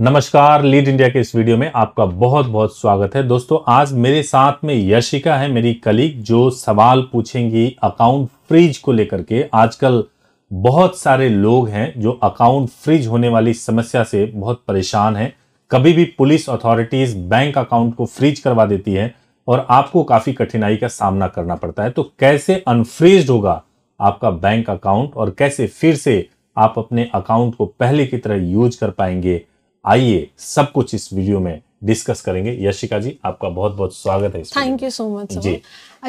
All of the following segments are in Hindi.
नमस्कार लीड इंडिया के इस वीडियो में आपका बहुत बहुत स्वागत है दोस्तों आज मेरे साथ में यशिका है मेरी कलीग जो सवाल पूछेंगी अकाउंट फ्रीज को लेकर के आजकल बहुत सारे लोग हैं जो अकाउंट फ्रीज होने वाली समस्या से बहुत परेशान हैं कभी भी पुलिस अथॉरिटीज बैंक अकाउंट को फ्रीज करवा देती है और आपको काफ़ी कठिनाई का सामना करना पड़ता है तो कैसे अनफ्रीज होगा आपका बैंक अकाउंट और कैसे फिर से आप अपने अकाउंट को पहले की तरह यूज कर पाएंगे आइए सब कुछ इस वीडियो में डिस्कस करेंगे यशिका जी आपका बहुत बहुत स्वागत है थैंक यू सो मच जी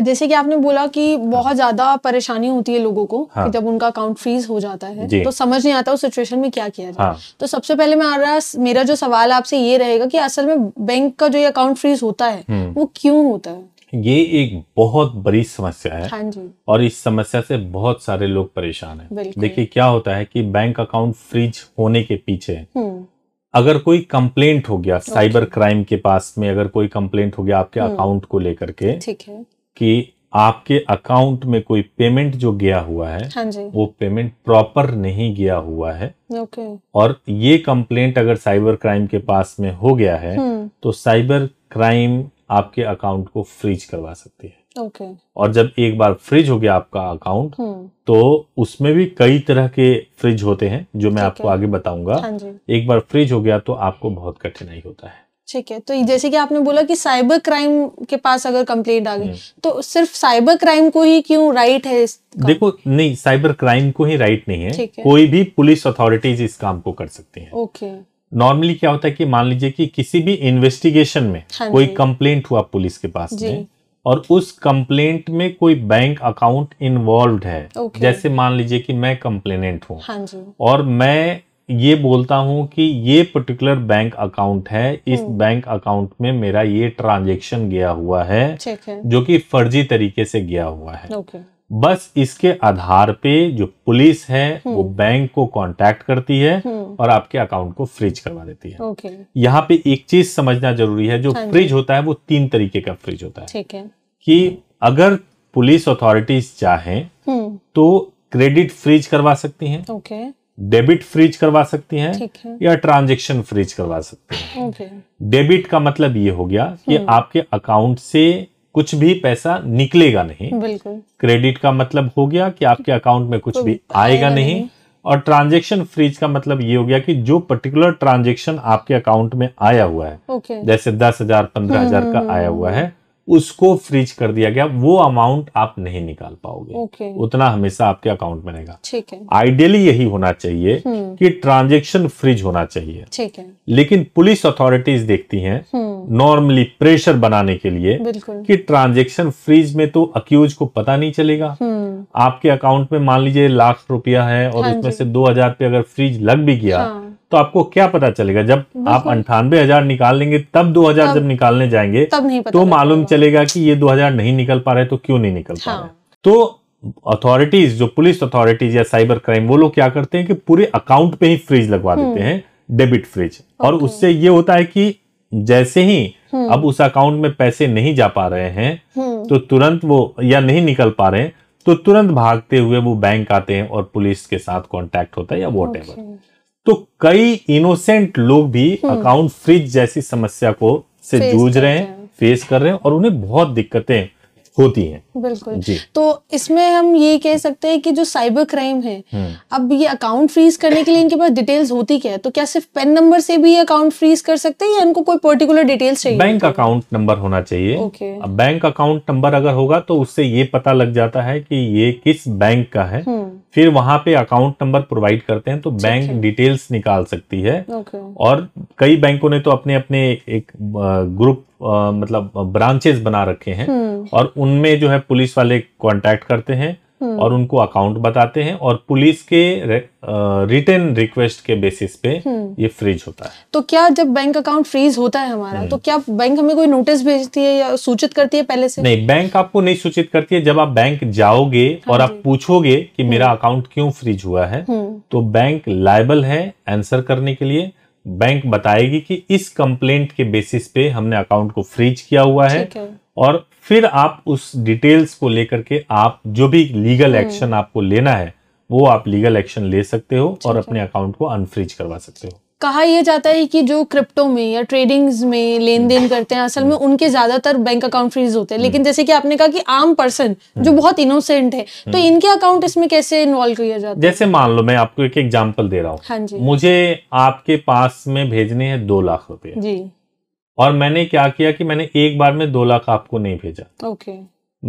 जैसे कि आपने बोला कि बहुत हाँ। ज्यादा परेशानी होती है लोगों को हाँ। कि जब उनका अकाउंट फ्रीज हो जाता है तो समझ नहीं आता उस सिचुएशन में क्या किया जाए हाँ। तो सबसे पहले मैं आ रहा मेरा जो सवाल आपसे ये रहेगा कि असल में बैंक का जो ये अकाउंट फ्रीज होता है हम्म। वो क्यों होता है ये एक बहुत बड़ी समस्या है हाँ जी। और इस समस्या से बहुत सारे लोग परेशान हैं। देखिए क्या होता है कि बैंक अकाउंट फ्रीज होने के पीछे हम्म। अगर कोई कंप्लेंट हो गया साइबर क्राइम के पास में अगर कोई कंप्लेंट हो गया आपके अकाउंट hmm. को लेकर के ठीक है कि आपके अकाउंट में कोई पेमेंट जो गया हुआ है हाँ जी। वो पेमेंट प्रॉपर नहीं गया हुआ है ओके। और ये कंप्लेंट अगर साइबर क्राइम के पास में हो गया है hmm. तो साइबर क्राइम आपके अकाउंट को फ्रीज करवा सकती है okay. और जब एक बार फ्रिज हो गया आपका अकाउंट हम्म। तो उसमें भी कई तरह के फ्रिज होते हैं जो मैं आपको आगे बताऊंगा हाँ एक बार फ्रिज हो गया तो आपको बहुत कठिनाई होता है ठीक है तो जैसे कि आपने बोला कि साइबर क्राइम के पास अगर कंप्लेंट आ गई हम्म। तो सिर्फ साइबर क्राइम को ही क्यों राइट है देखो नहीं साइबर क्राइम को ही राइट नहीं है, है। कोई भी पुलिस अथॉरिटीज इस काम को कर सकते हैं ओके नॉर्मली क्या होता है कि मान लीजिए कि किसी भी इन्वेस्टिगेशन में हाँ कोई कंप्लेंट हुआ पुलिस के पास में और उस कंप्लेंट में कोई बैंक अकाउंट इन्वॉल्व है okay. जैसे मान लीजिए कि मैं कंप्लेनेंट हूँ हाँ और मैं ये बोलता हूँ कि ये पर्टिकुलर बैंक अकाउंट है इस बैंक हम्म। अकाउंट में मेरा ये ट्रांजेक्शन गया हुआ है, है जो कि फर्जी तरीके से गया हुआ है okay. बस इसके आधार पे जो पुलिस है वो हम्म। बैंक को कांटेक्ट करती है हम्म। और आपके अकाउंट को फ्रीज करवा देती है ओके। यहाँ पे एक चीज समझना जरूरी है जो फ्रीज हाँ होता है वो तीन तरीके का फ्रीज होता है ठीक है कि अगर पुलिस अथॉरिटीज चाहें हम्म। तो क्रेडिट फ्रीज करवा सकती हैं ओके डेबिट फ्रीज करवा सकती हैं है। या ट्रांजेक्शन फ्रीज करवा सकती हैं डेबिट का मतलब ये हो गया कि आपके अकाउंट से कुछ भी पैसा निकलेगा नहीं बिल्कुल क्रेडिट का मतलब हो गया कि आपके अकाउंट में कुछ भी आएगा नहीं, नहीं। और ट्रांजेक्शन फ्रीज का मतलब ये हो गया कि जो पर्टिकुलर ट्रांजेक्शन आपके अकाउंट में आया हुआ है जैसे दस हजार पंद्रह हजार का हम्म, हम्म, आया हुआ हम्म, है उसको फ्रीज कर दिया गया वो अमाउंट आप नहीं निकाल पाओगे okay. उतना हमेशा आपके अकाउंट में रहेगा ठीक है आइडियली यही होना चाहिए हम्म। कि ट्रांजेक्शन फ्रीज होना चाहिए ठीक है लेकिन पुलिस अथॉरिटीज देखती हैं नॉर्मली हम्म। प्रेशर बनाने के लिए कि ट्रांजेक्शन फ्रीज में तो अक्यूज को पता नहीं चलेगा हम्म। आपके अकाउंट में मान लीजिए लाख रुपया है और हाँ उसमें से दो हजार रुपया अगर फ्रीज लग भी गया हाँ। तो आपको क्या पता चलेगा जब आप अंठानवे हजार निकाल लेंगे तब दो हजार जब निकालने जाएंगे तब नहीं पता तो मालूम चलेगा कि ये दो हजार नहीं निकल पा रहे तो क्यों नहीं निकल पा रहे हाँ। तो अथॉरिटीज जो पुलिस अथॉरिटीज या साइबर क्राइम वो लोग क्या करते हैं कि पूरे अकाउंट पे ही फ्रिज लगवा हम्म। देते हैं डेबिट फ्रिज और उससे ये होता है कि जैसे ही हम्म। अब उस अकाउंट में पैसे नहीं जा पा रहे हैं हम्म। तो तुरंत वो या नहीं निकल पा रहे हैं तो तुरंत भागते हुए वो बैंक आते हैं और पुलिस के साथ कांटेक्ट होता है या वॉट तो कई इनोसेंट लोग भी अकाउंट हम्म। फ्रिज जैसी समस्या को से जूझ रहे हैं फेस कर रहे हैं और उन्हें बहुत दिक्कतें होती हैं बिल्कुल जी तो इसमें हम ये कह सकते हैं कि जो साइबर क्राइम है हम्म। अब ये अकाउंट फ्रीज करने के लिए इनके पास डिटेल्स होती क्या है तो क्या सिर्फ पेन नंबर से भी अकाउंट फ्रीज कर सकते हैं या इनको कोई पर्टिकुलर डिटेल्स चाहिए बैंक अकाउंट नंबर होना चाहिए अब बैंक अकाउंट नंबर अगर होगा तो उससे ये पता लग जाता है कि ये किस बैंक का है हम्म। फिर वहां पे अकाउंट नंबर प्रोवाइड करते हैं तो बैंक डिटेल्स निकाल सकती है और कई बैंकों ने तो अपने अपने एक ग्रुप आ, मतलब ब्रांचेस बना रखे हैं हम्म। और उनमें जो है पुलिस वाले कांटेक्ट करते हैं हम्म। और उनको अकाउंट बताते हैं और पुलिस के रिटर्न रिक्वेस्ट के बेसिस पे हम्म। ये फ्रीज होता है तो क्या जब बैंक अकाउंट फ्रीज होता है हमारा तो क्या बैंक हमें कोई नोटिस भेजती है या सूचित करती है पहले से नहीं बैंक आपको नहीं सूचित करती है जब आप बैंक जाओगे हाँ और आप पूछोगे कि मेरा अकाउंट क्यों फ्रीज हुआ है तो बैंक लाइबल है आंसर करने के लिए बैंक बताएगी कि इस कंप्लेंट के बेसिस पे हमने अकाउंट को फ्रीज किया हुआ है, है। और फिर आप उस डिटेल्स को लेकर के आप जो भी लीगल एक्शन हम्म। आपको लेना है वो आप लीगल एक्शन ले सकते हो और अपने अकाउंट को अनफ्रीज करवा सकते हो कहा यह जाता है कि जो क्रिप्टो में या ट्रेडिंग्स में लेन देन hmm. करते हैं असल में hmm. उनके ज्यादातर बैंक अकाउंट फ्रीज होते हैं लेकिन hmm. जैसे कि आपने कहा कि आम पर्सन जो बहुत इनोसेंट है तो इनके अकाउंट इसमें कैसे इन्वॉल्व किया जाता है जैसे मान लो मैं आपको एक एग्जाम्पल दे रहा हूँ हाँ जी मुझे आपके पास में भेजने हैं दो लाख रुपए जी और मैंने क्या किया कि मैंने एक बार में दो लाख आपको नहीं भेजा ओके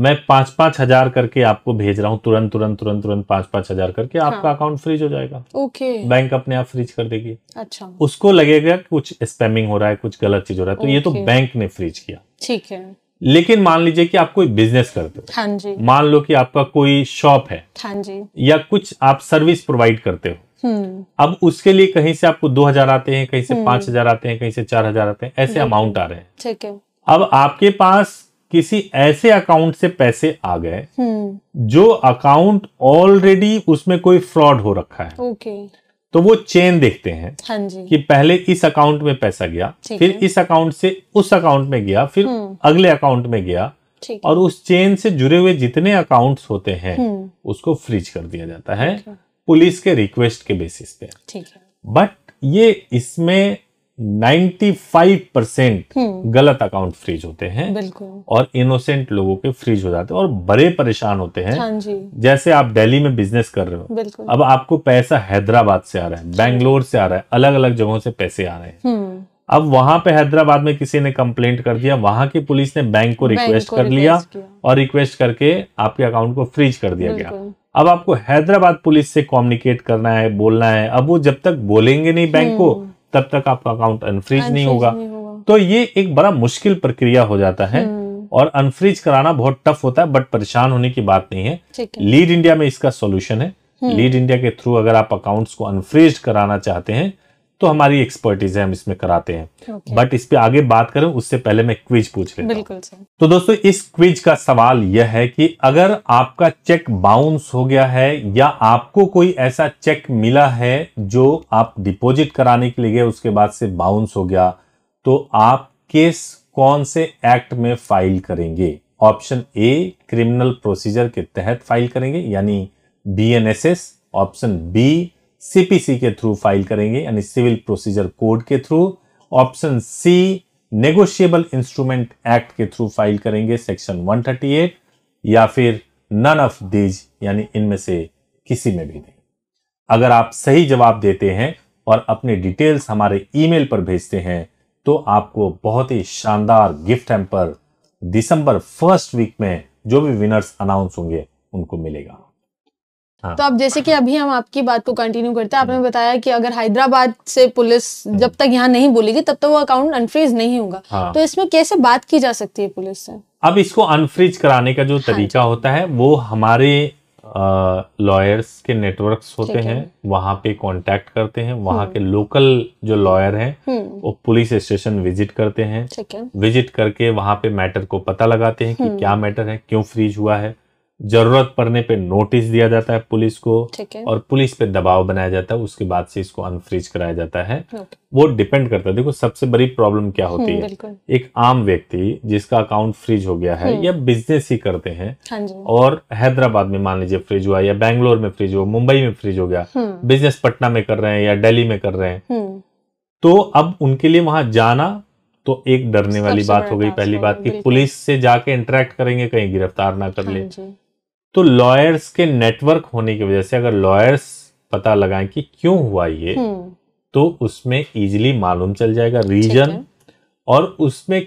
मैं पांच पांच हजार करके आपको भेज रहा हूँ तुरंत तुरंत तुरंत तुरंत पांच पांच हजार करके हाँ। आपका अकाउंट फ्रीज हो जाएगा ओके बैंक अपने आप फ्रीज कर देगी अच्छा उसको लगेगा कुछ स्पैमिंग हो रहा है कुछ गलत चीज हो रहा है तो ये तो बैंक ने फ्रीज किया ठीक है लेकिन मान लीजिए कि आप कोई बिजनेस करते हो हाँ जी मान लो कि आपका कोई शॉप है हाँ जी या कुछ आप सर्विस प्रोवाइड करते हो हम्म। अब उसके लिए कहीं से आपको दो हजार आते हैं कहीं से हम्म। पांच हजार आते हैं कहीं से चार हजार आते हैं ऐसे अमाउंट आ रहे हैं ठीक है अब आपके पास किसी ऐसे अकाउंट से पैसे आ गए हम्म। जो अकाउंट ऑलरेडी उसमें कोई फ्रॉड हो रखा है ओके तो वो चेन देखते हैं हाँ जी। कि पहले इस अकाउंट में पैसा गया फिर इस अकाउंट से उस अकाउंट में गया फिर हम्म। अगले अकाउंट में गया और उस चेन से जुड़े हुए जितने अकाउंट्स होते हैं हम्म। उसको फ्रीज कर दिया जाता है पुलिस के रिक्वेस्ट के बेसिस पे बट ये इसमें 95 परसेंट हम्म। गलत अकाउंट फ्रीज होते हैं और इनोसेंट लोगों के फ्रीज हो जाते हैं और बड़े परेशान होते हैं हाँ जी। जैसे आप दिल्ली में बिजनेस कर रहे हो अब आपको पैसा हैदराबाद से आ रहा है बैंगलोर से आ रहा है अलग अलग जगहों से पैसे आ रहे हैं हम्म। अब वहां पे हैदराबाद में किसी ने कंप्लेंट कर दिया वहां की पुलिस ने बैंक को रिक्वेस्ट कर लिया और रिक्वेस्ट करके आपके अकाउंट को फ्रीज कर दिया गया अब आपको हैदराबाद पुलिस से कम्युनिकेट करना है बोलना है अब वो जब तक बोलेंगे नहीं बैंक हम्म। को तब तक आपका अकाउंट अनफ्रीज नहीं होगा तो ये एक बड़ा मुश्किल प्रक्रिया हो जाता है हम्म। और अनफ्रीज कराना बहुत टफ होता है बट परेशान होने की बात नहीं है लीड इंडिया में इसका सोल्यूशन है लीड हम्म। इंडिया के थ्रू अगर आप अकाउंट्स को अनफ्रीज कराना चाहते हैं तो हमारी एक्सपर्टीज है हम इसमें कराते हैं okay. बट इस पे आगे बात करें उससे पहले मैं क्विज पूछ लेता बिल्कुल तो दोस्तों इस क्विज का सवाल यह है कि अगर आपका चेक बाउंस हो गया है या आपको कोई ऐसा चेक मिला है जो आप डिपॉजिट कराने के लिए गए उसके बाद से बाउंस हो गया तो आप केस कौन से एक्ट में फाइल करेंगे ऑप्शन ए क्रिमिनल प्रोसीजर के तहत फाइल करेंगे यानी B N S S option B CPC के थ्रू फाइल करेंगे यानी सिविल प्रोसीजर कोड के through option C negotiable instrument act के थ्रू फाइल करेंगे सेक्शन 138 या फिर नन ऑफ दीज यानी इनमें से किसी में भी नहीं अगर आप सही जवाब देते हैं और अपने डिटेल्स हमारे ईमेल पर भेजते हैं तो आपको बहुत ही शानदार गिफ्ट हैम्पर दिसंबर फर्स्ट वीक में जो भी विनर्स अनाउंस होंगे उनको मिलेगा हाँ। तो अब जैसे कि अभी हम आपकी बात को कंटिन्यू करते हैं आपने बताया कि अगर हैदराबाद से पुलिस जब तक यहाँ नहीं बोलेगी तब तक तो वो अकाउंट अनफ्रीज नहीं होगा हाँ। तो इसमें कैसे बात की जा सकती है पुलिस से अब इसको अनफ्रीज कराने का जो हाँ। तरीका हाँ। होता है वो हमारे लॉयर्स के नेटवर्क होते हैं वहाँ पे कॉन्टेक्ट करते हैं वहाँ हम्म। के लोकल जो लॉयर है हम्म। वो पुलिस स्टेशन विजिट करते हैं विजिट करके वहाँ पे मैटर को पता लगाते हैं कि हम्म। क्या मैटर है क्यों फ्रीज हुआ है जरूरत पड़ने पे नोटिस दिया जाता है पुलिस को और पुलिस पे दबाव बनाया जाता है उसके बाद से इसको अनफ्रीज कराया जाता है वो डिपेंड करता है देखो सबसे बड़ी प्रॉब्लम क्या होती हम्म, है एक आम व्यक्ति जिसका अकाउंट फ्रीज हो गया है हम्म। या बिजनेस ही करते हैं हाँ और हैदराबाद में मान लीजिए फ्रीज हुआ या बैंगलोर में फ्रीज हुआ मुंबई में फ्रीज हो गया बिजनेस हम्म। पटना में कर रहे हैं या डेली में कर रहे हैं तो अब उनके लिए वहां जाना तो एक डरने वाली बात हो गई पहली बात कि पुलिस से जाके इंटरेक्ट करेंगे कहीं गिरफ्तार ना कर हाँ ले तो लॉयर्स के नेटवर्क होने की वजह से अगर लॉयर्स पता लगाएं कि क्यों हुआ ये हम्म। तो उसमें इजीली मालूम चल जाएगा रीजन और उसमें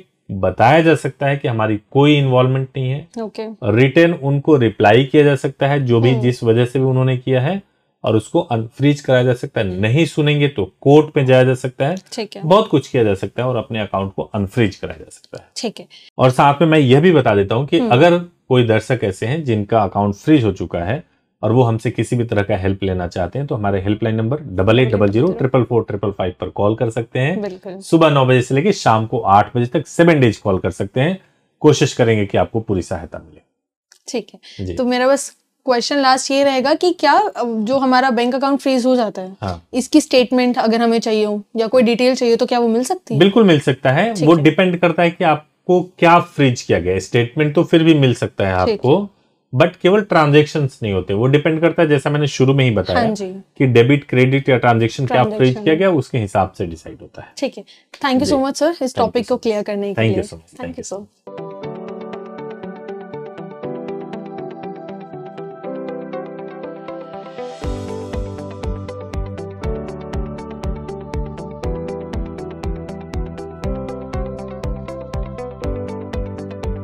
बताया जा सकता है कि हमारी कोई इन्वॉल्वमेंट नहीं है रिटर्न okay. उनको रिप्लाई किया जा सकता है जो भी हम्म। जिस वजह से भी उन्होंने किया है और उसको अनफ्रीज कराया जा सकता है हम्म। नहीं सुनेंगे तो कोर्ट में जाया जा सकता है ठीक है बहुत कुछ किया जा सकता है और अपने अकाउंट को अनफ्रीज कराया जा सकता है ठीक है और साथ में मैं यह भी बता देता हूँ कि अगर कोई दर्शक ऐसे हैं जिनका अकाउंट फ्रीज हो चुका है और वो हमसे किसी भी तरह का हेल्प लेना चाहते हैं तो हमारे helpline number double eight double zero triple four triple five पर कॉल कर सकते हैं सुबह नौ बजे से लेकर शाम को आठ बजे तक सेवन डेज कॉल कर सकते हैं कोशिश करेंगे कि आपको पूरी सहायता मिले ठीक है तो मेरा बस क्वेश्चन लास्ट ये रहेगा कि क्या जो हमारा बैंक अकाउंट फ्रीज हो जाता है हाँ। इसकी स्टेटमेंट अगर हमें चाहिए हो या कोई डिटेल चाहिए तो क्या वो मिल सकती है बिल्कुल मिल सकता है वो डिपेंड करता है कि आप को क्या फ्रीज किया गया स्टेटमेंट तो फिर भी मिल सकता है आपको बट केवल ट्रांजेक्शन नहीं होते वो डिपेंड करता है जैसा मैंने शुरू में ही बताया हाँ कि डेबिट क्रेडिट या ट्रांजेक्शन क्या फ्रीज किया गया उसके हिसाब से डिसाइड होता है ठीक है thank you so much sir इस टॉपिक को क्लियर करने के लिए thank you so much thank you so much